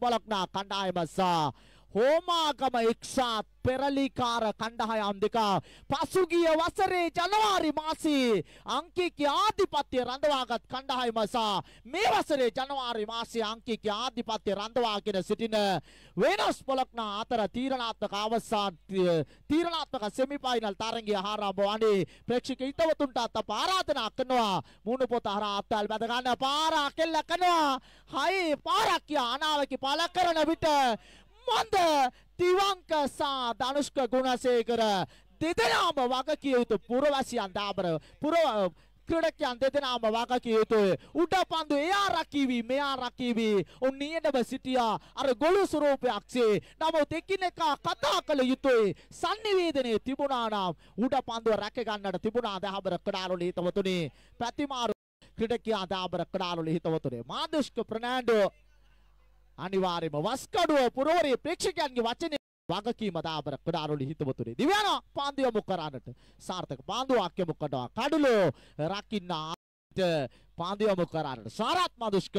บอลักนาคันได้มาซา හෝමාගම එක්සාත් පෙරලිකාර කණ්ඩායම් දෙක පසුගිය වසරේ ජනවාරි මාසයේ අංකිකේ ආධිපත්‍ය රඳවාගත් කණ්ඩායම සහ මේ වසරේ ජනවාරි මාසයේ අංකිකේ ආධිපත්‍ය රඳවාගෙන සිටින වෙනස් පොලක්නා අතර තීරණාත්මක අවසාන තීරණාත්මක සෙමිෆයිනල් තරගය ආරම්භ වන්නේ ප්‍රේක්ෂක හිතවතුන්ට අත ආරාධනා කරනවා මුණු පොත හරහා අත්වල් බැඳ ගන්න පාර කෙල්ල කරනවා හයි පාරක් කියා අනාවකි පළ කරන විට මොන්ද තිවංක සා ධනුෂ්ක ගුණසේකර දෙදෙනාම වගකිය යුතු පුරවැසියන් දාබර පුර ක්‍රඩකයන් දෙදෙනාම වගකිය යුතුයි. උඩ පන්දු එයා රකිවි මෙයා රකිවි. උන් නියඩව සිටියා අර ගොළු ස්වරූපයක්සේ. නමුත් එකිනෙකා කතා කළ යුතුයි. sannivedanaya තිබුණා නම් උඩ පන්දුව රැක ගන්නට තිබුණා දහබර කඩාලුලි හිතවතුනි. පැතිමාරු ක්‍රඩකයා දාබර කඩාලුලි හිතවතුනි. මාදුෂ්ක ප්‍රනාන්ඩෝ අනිවාර්යයෙන්ම වස්කඩුව පුරවරේ ප්‍රේක්ෂකයන්ගේ වචනේ වගකීම දාබර කුඩාරුලි හිතවතුනේ දිව්‍යන පාන්දු යොමු කරන්නට සාර්ථක පාන්දුවක් යොමු කරනවා කඩුලෝ රකින්න පාන්දු යොමු කරන්නට සාරත් මදුෂ්ක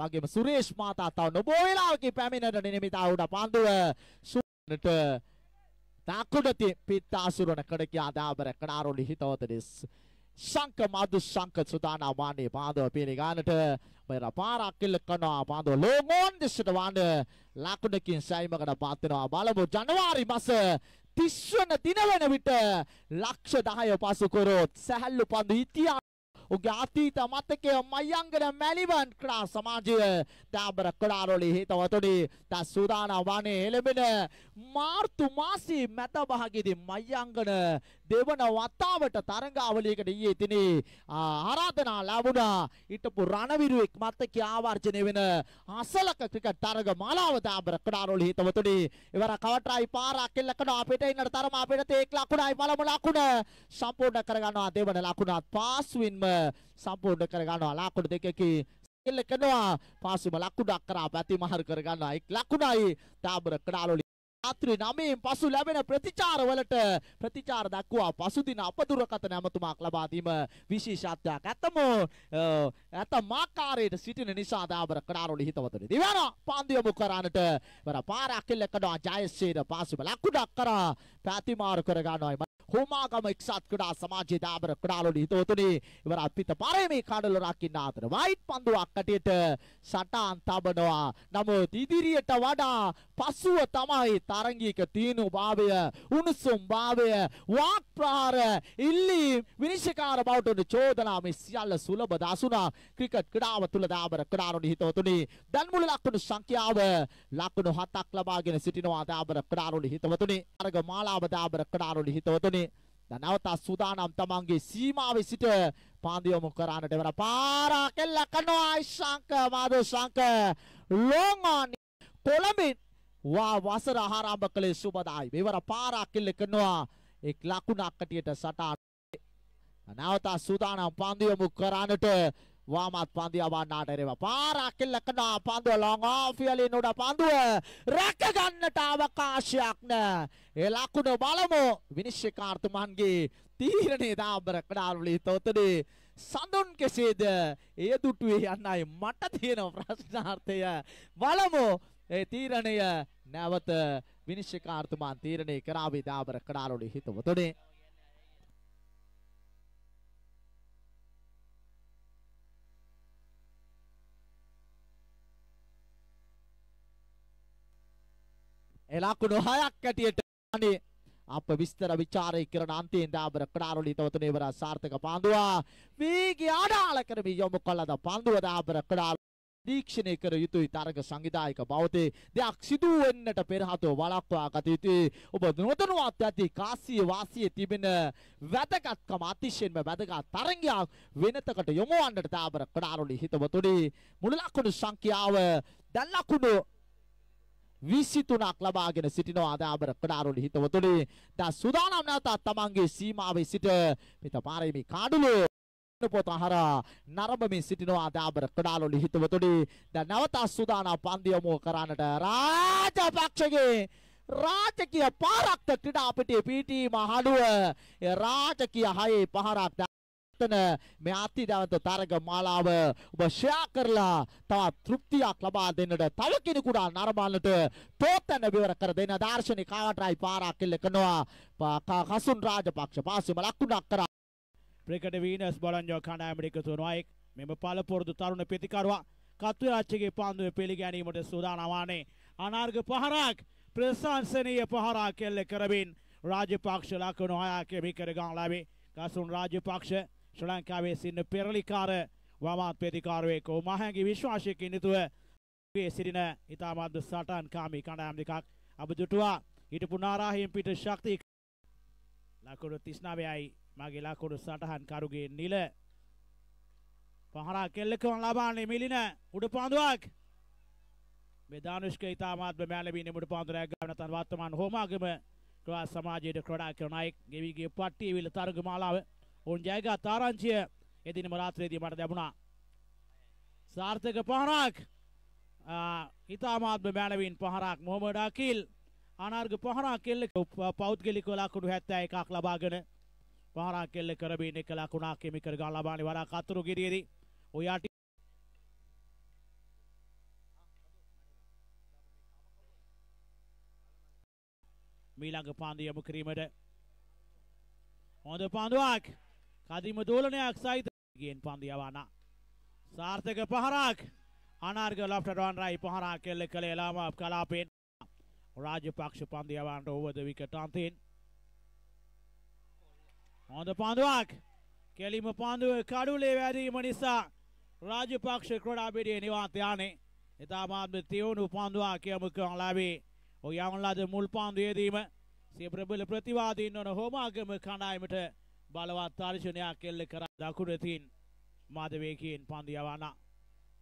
වගේම සුරේෂ් මාතා තව නොබෝ වේලාවකින් පැමිණෙන නිමිතා උඩ පාන්දුව සුනට තාකුඩති පිටාසුරණ කඩකියා දාබර කුඩාරුලි හිතවතුනේ සංක මදු සංක සුදානා වානේ පාදව පිනි ගානට මෙර පාරක් කිල්ල කරනවා පාදව ලෝගෝන් දිස්සට වාන ලකුණකින් සෑයීමකට පාත් වෙනවා බලමු ජනවාරි මාස 30 වෙනි දින වෙන විට ලක්ෂ 10 පසු කරොත් සැහැල්ලු පන්දු ඉතිහා ඔහුගේ අතීත මතකය මයංගන මැලිවන් ක්‍රා සමාජය තාබර කොළාරොලි හිතවතුනි තා සූදානම් වන්නේ එළඹෙන මාර්තු මාසයේ මැද භාගයේදී මයංගන දෙවන වතාවට තරඟාවලියකට ඊයේ තිනේ ආරාධනා ලැබුණා හිටපු රණවිරුවෙක් මතක ආවර්ජනය වෙන අසලක ක්‍රිකට් තරඟ මාලාව දාබර කඩාරෝලි හිතවතුනි ඉවර කවටරයි පාරක් එල්ලකන අපිට ඉන්නට තරම අපිට තේක් ලකුණයි බලමු ලකුණ සම්පූර්ණ කරගන්නවා දෙවන ලකුණත් පාස්වින්ම සම්පූර්ණ කර ගන්නවා ලකුණු දෙකකින් සිල් කරනවා පාසිම ලකුණක් කරා පැති මහර කර ගන්නවා එක් ලකුණයි තාබර කඩාලෝලි රාත්‍රී 9න් පසු ලැබෙන ප්‍රතිචාරවලට ප්‍රතිචාර දක්වා පසුදින අපදුරකථන ඇමතුමක් ලබා දීම විශේෂත්වයක්. ඇතම ඇතම ආකාරයට සිටින නිසා දාබර කඩාරොලි හිතවතුනි. දිවන පන්දු යොමු කරානට වර පාරක් එල්ල කරනවා ජයසේන පාසුම ලකුණක් කරා ප්‍රතිමාරු කර ගන්නවායි හෝමාගම එක්සත් ක්‍රීඩා සමාජයේ දාබර ක්‍රීඩාලෝලි හිතවතුනි ඉවර අත්පිට පාරේ මේ කඩල රකින්න ආතර වයිට් පන්දුවක් අටේට සටාන් තබනවා නමුත් ඉදිරියට වඩා පසුව තමයි තරගයක තීනු භාවය උණුසුම් භාවය වාක් ප්‍රහාර ඉල්ලීම් විනිශ්චකාර බවට චෝදනා මේ සියල්ල සුලබ දසුනා ක්‍රිකට් ක්‍රීඩාව තුල දාබර ක්‍රීඩාලෝලි හිතවතුනි දැන් මුළු ලකුණු සංඛ්‍යාව ලකුණු 7ක් ලබාගෙන සිටිනවා දාබර ක්‍රීඩාලෝලි හිතවතුනි අර්ග මාලාව දාබර ක්‍රීඩාලෝලි හිතවතුනි දනවත සූදානම් තමන්ගේ සීමාවේ සිට පාන්දු යොමු කරන්නට වෙන පාරා කෙල්ල කරනවා ආයිශාංක මාධව ශාංක ලොන් ඔන් කොළඹින් වා වසර ආරම්භ කළේ සුබදායි මෙවර පාරා කෙල්ල කරනවා එක් ලකුණක් කටියට සටහන් නැවත සූදානම් පාන්දු යොමු කරන්නට වමත් පන්දිය වන්නාට එරෙව පාරක් ඉල්ලකනා පන්දුව ලොං ඕෆ් වලින් උඩ පන්දුව රැක ගන්නට අවකාශයක් නැහැ. ඒ ලකුණ බලමු විනිශ්චයකාර්තුමන්ගේ තීරණේ දාබර කඩාවුලි තොතදී සඳුන් කෙසේද ඒ දුටුවේ යන්නයි මට තියෙන ප්‍රශ්නාර්ථය බලමු ඒ තීරණය නැවත විනිශ්චයකාර්තුමන් තීරණය කරාවි දාබර කඩාවුලි හිතවතුනේ ඒ ලකුණු හයක් ඇටියට අනේ අප විස්තර ਵਿਚාරය කරන අන්තිෙන් දාබර කඩාරුලි තවතුනේ වර සාර්ථක පාන්දුවා වේගය අඩාල කරමි යොමු කළද පන්දුව දාබර කඩාරු දීක්ෂණය කර යුතුයි තරග සංවිධායක බවතේ දෙයක් සිදු වෙන්නට පෙර හතෝ වළක්වා ගත යුතුයි ඔබ නොදනුවත් ඇති කාසිය වාසිය තිබෙන වැදගත්කම අතිශයින්ම වැදගත් තරගයක් වෙනතකට යොමු වන්නට දාබර කඩාරුලි හිතවතුනේ මුළු ලකුණු සංඛ්‍යාව දැන් ලකුණු විසිතුනක් ලබාගෙන සිටිනවා අදාබර කඩාරුලි හිතවතුනි දැන් සුදානම් නැවතත් තමන්ගේ සීමාවේ සිට මෙත පාරේ මේ කාඩුලේ පොත හරා නරඹමින් සිටිනවා අදාබර කඩාරුලි හිතවතුනි දැන් නැවත සුදානම් පන්දියමෝ කරන්නට රාජපක්ෂගේ රාජකීය පාරක්ත ක්‍රීඩා පිටේ පීටි මහලුව රාජකීය හයේ පහරක් එතන මේ අතිදවන්ත තරග මාලාව ඔබ ෂෙයා කරලා තවත් තෘප්තියක් ලබා දෙන්නට තව කෙනෙකුට නරඹන්නට තෝතන විවර කර දෙන දාර්ශනික කාවටරයි පාරක් ඉල්ලනවා කසුන් රාජපක්ෂ පාසිම ලකුණක් කරා ප්‍රකට වීනස් බලංජෝ කණ්ඩායමට එකතු වෙනවා එක් මෙම පළපුරුදු තරුණ ප්‍රතිකරුවා කත්වරාච්චගේ පාන්දුවේ පිළිගැනීමට සූදානවානේ අනාර්ග පහරක් ප්‍රශංසනීය පහරක් එල්ල කරමින් රාජපක්ෂ ලකුණු හයක් එමි කර ගන්න ලැබේ කසුන් රාජපක්ෂ ශ්‍ර ලංකාවේ සින්න පෙරලිකාර වමාත්පේතිකාරවයකෝ මහැගේ විශ්වාශයකින් නිතුවගේ සිරින ඉතාමත්ද සටන් කාමී කණඩයම් දෙකක් අබ ජුටුවා හිටපු නාරාහිම් පිට ශක්තික ලකුඩු තිස්නාවයයි මගේ ලකුඩු සටහන් කරුගේ නිල පහරා කෙල්ලකවන් ලබාන්නේ මිලින උඩ පාඳුවක් මෙදානුෂ්ක ඉතාමත්ම මෑලබී නිමුඩු පාඳුරයක් ගන්න තන් වර්තමාන හෝමාගම ක්‍රාස් සමාජයට ක්‍රඩා කරන අයෙක් ගෙවිගේ පට්ටිය විල තර්ග මාලාව ඔවුන් ජයගත් ආරංචිය එදිනම රාත්‍රියේදී මට ලැබුණා. සාර්ථක පහරක් ඉතාමාත්ම මැනවින් පහරක් මොහමඩ අකිල් අනර්ග පහරක් කෙල්ල පෞද්ගලික ලකුණු 71ක් ලබාගෙන පහරක් කෙල්ල කරමින් එක ලකුණක් හිමි කර ගන්න ලබානේ වරක් අතුරු ගිරියේදී ඔයාට මීළඟ පාන්දු යොමු කිරීමට හොඳ පාන්දුවක් කදිම දෝලනයක් සහිත ගෙන් පන්දියවාන. සාර්ථක පහරක් අනාර්ග ලොප්ටඩවන් රයි පහරා කෙල්ල කළ එලාම කලාපෙන් රාජපක්ෂ පන්දියවන්ට ඔවද විකටන්තින්. හොඳ පන්දුවක් කෙලිම පන්දුව කඩුලේ වැදීම නිසා රාජපක්ෂ ක්‍රඩාපිටිය නිවාන්තයානේ එතාමාත්ම තියවුණු පන්දවා කියමුක ලැබේ ඔය යවුන්ලද මුල් පන්දුයේදීම සිය ප්‍රබල ප්‍රතිවාදීන් වන හෝමාගම කණ්ඩායමට බලවත් තාර්ශනයක් එල්ල කර දකුණතින් මාදවේකයෙන් පන්දියවන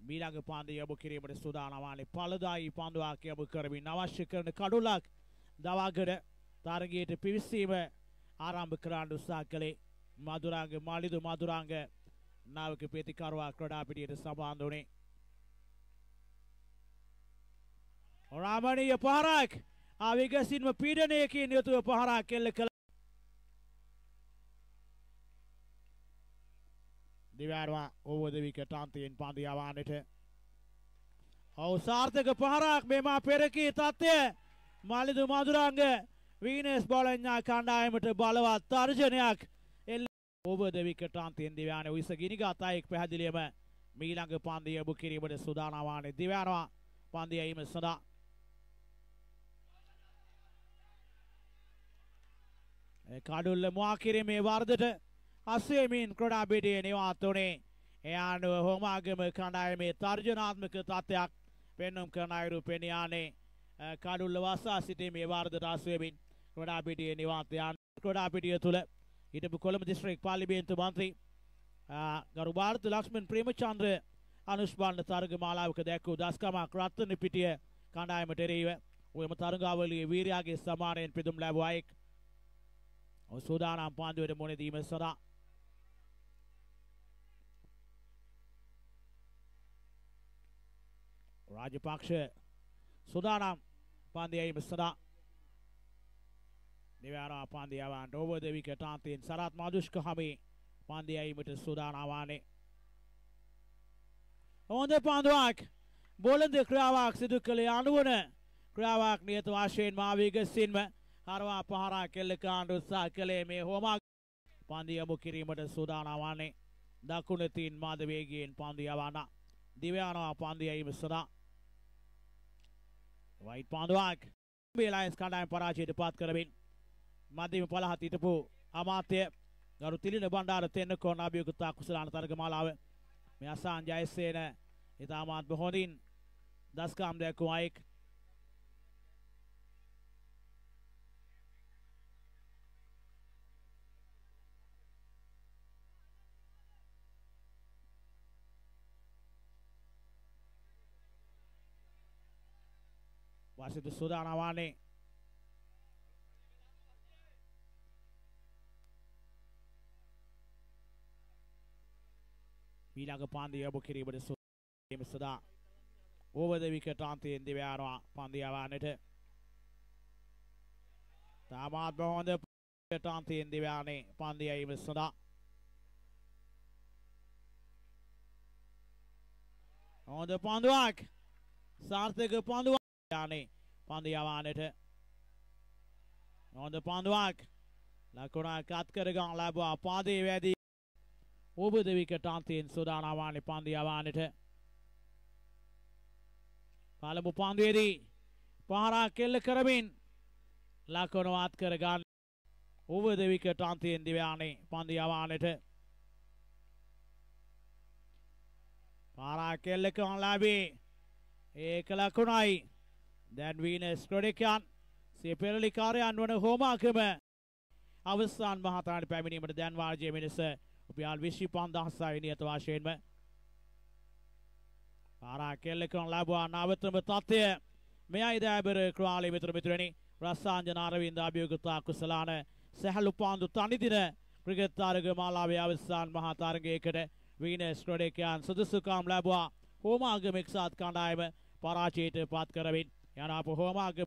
මීළඟ පන්දි යබ කිරීමට සුදානවානේ පලදායි පන්දුවක් යබ කරමින් අවශ්‍ය කරන කඩුලක් දවාගඩ තරගයට පිවිස්සීම ආරම්භ කරන්න උත්සාහ කළේ මදුරාංග මලිදු මදුරාංග නාවක ප්‍රතිකරුවා ක්‍රඩා පිටියට සම්බන්ධ වුණේ රාමණීය පහරක් ආවේගසින්ම පීඩනයකින් යුතුව පහරක් එල්ල කළ දිවෑරුවා ඕවදවිකට අන්තියෙන් පන්දි යවානට. ඔව් සාර්ථක පහරක් මේ මා පෙරකී තත්ත්වය මලිදු මధుරංග වීනස් බෝලඤ්ඤා කණ්ඩායමට බලවත් තර්ජනයක් එල්ල ඕවදවිකට අන්තියෙන් දිවෑන උයිස ගිනිගත් අයෙක් පැහැදිලියම මීළඟ පන්දිය ඔබ කිරීමට සූදානම් වන්නේ දිවෑනවා පන්දිය ඇීම සඳහා කඩුල්ල මවා කිරීමේ වර්ධට අස්සයමින් ක්‍රඩාබිඩිය නිවාත්තුනේ ඒ ආණ්ඩුව හෝමාගම කණ්ඩායමේ තර්ජනාත්මක තත්ත්වයක් පෙන්නුම් කරන අයුරු පෙනයානේ කඩුල්ල වස්සා සිටීමේ වාර්ධට අස්වමින් ක්‍රඩාපිටිය නිවාතයන් ක්‍රඩාපිටිය තුළ හිටපු කොළඹ දිස්ත්‍රික් පාලිමේන්තු මන්ත්‍රී ගරු භාරත ලක්ෂ්මන් ප්‍රේමචන්ද්‍ර අනුස්පාන තරග මාලාවක දැක්වූ දස්කමක් රත්න පිටිය කණ්ඩායමට එරෙහිව ඔයම තරගාවලියේ වීරයාගේ සමානයෙන් පිදුම් ලැබුවා එක් සූදානම් පාන්දුවට මොනේ දීම සඳහා රාජපක්ෂ සුදානම් පන්දියයි මස්සදා දෙවරා පන්දියවන් ඕවදවික ටාන්තයෙන් සරත් මාදුෂ්ක හමේ පන්දියයිමට සුදානවානේ හොඳ පන්දුවක් බොලඳ ක්‍රියාවක් සිදු කළේ අනුවන ක්‍රියාවක් නියත වශයෙන් මාවීගස්සින්ම හරවා පහරා කෙල්ල කාණ්ඩ උත්සාහ කළේ මේ හෝමක් පන්දියමු කිරීමට සූදානවානේ දකුණතින් මාද වේගයෙන් පන්දියවන දිවයානවා පන්දියයිම සදා වයිත් පාඳුවක් බේලායන්ස් කණ්ඩායම පරාජයට පත් කරමින් මධ්‍යම පළහත් හිටපු අමාත්‍ය ගරු තිලින බණ්ඩාර තෙන්නකෝන් අභියුක්ත කුසලාන තරගමාලාව මේ අසාන් ජයසේන ඉතාමත් බොහොඳින් දස්කම් දැක්වුවායෙක් වසිදු සූදානවානේ මීළඟ පන්දි යොමු කිරීමට සූදානම් සදා ඕවද විකට් අන්තයෙන් දිව යනවා පන්දි යවන්නට තාමත් හොඳ විකට් අන්තයෙන් දිව යන්නේ පන්දි යීම සඳහා හොඳ පන්දුවක් සාර්ථක පන්දුවක් යන්නේ පන්දු යවානට හොඳ පන්දුවක් ලකුණක් අත්කරගන්න ලැබුවා පාදේ වැදී ඔබද විකට අන්තියෙන් සූදානම් වන්නේ පන්දු යවානට පළමු පන්දුවේදී පහරා කෙල්ල කරමින් ලකුණු අත්කර ගන්න ඔබද විකට අන්තියෙන් දිව යන්නේ පන්දු යවානට පාරා කෙල්ලක ලැබී ඒක ලකුණයි දැන් වීන ස්ක්‍රඩිකයන් සිය පෙරලිකාරයන් වන හෝමාකම අවස්සාන් මහතාට පැමිණීමට දැන් වාර්ජය මිනිස උපයාල් විශ්ි පන්දහස්සාය නියත වශයෙන්ම පාරා කෙල්ලෙකන් ලැබවා නවතම තත්ත්වය මේ අයිදෑබර ක්‍රාලි මිතුර මිතුරනි රස්සාංජන අරවින්ද අභියෝගතා කුසලාන සැහැලු පාන්දු තනිදින ක්‍රිකත්තාරග මාලාවේ අවස්සාන් මහතාරගයකට වීන ස්ක්‍රඩේකයන් සුදුසුකාම් ලැබවා හෝමාගම එක්සාත් කණ්ඩායම පරාචයට පත් කරමින් යන අපොහොම අග